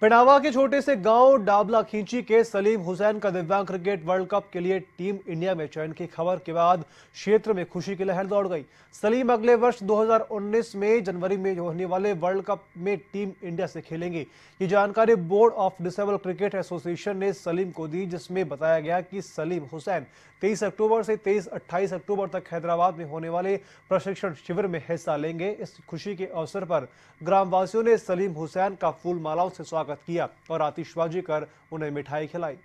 पेडावा के छोटे से गांव डाबला खींची के सलीम हुसैन का दिव्यांग क्रिकेट वर्ल्ड कप के लिए टीम इंडिया में चयन की खबर के बाद क्षेत्र में खुशी की लहर दौड़ गई सलीम अगले वर्ष 2019 में जनवरी में होने वाले वर्ल्ड कप में टीम इंडिया से खेलेंगे ये जानकारी board of disable cricket association ने सलीम को दी जिसमें बताया गया कि सलीम हुसैन तेईस अक्टूबर से तेईस अट्ठाईस अक्टूबर तक हैदराबाद में होने वाले प्रशिक्षण शिविर में हिस्सा लेंगे इस खुशी के अवसर पर ग्रामवासियों ने सलीम हुसैन का फूल मालाओं से स्वागत स्वागत किया और आतिशबाजी कर उन्हें मिठाई खिलाई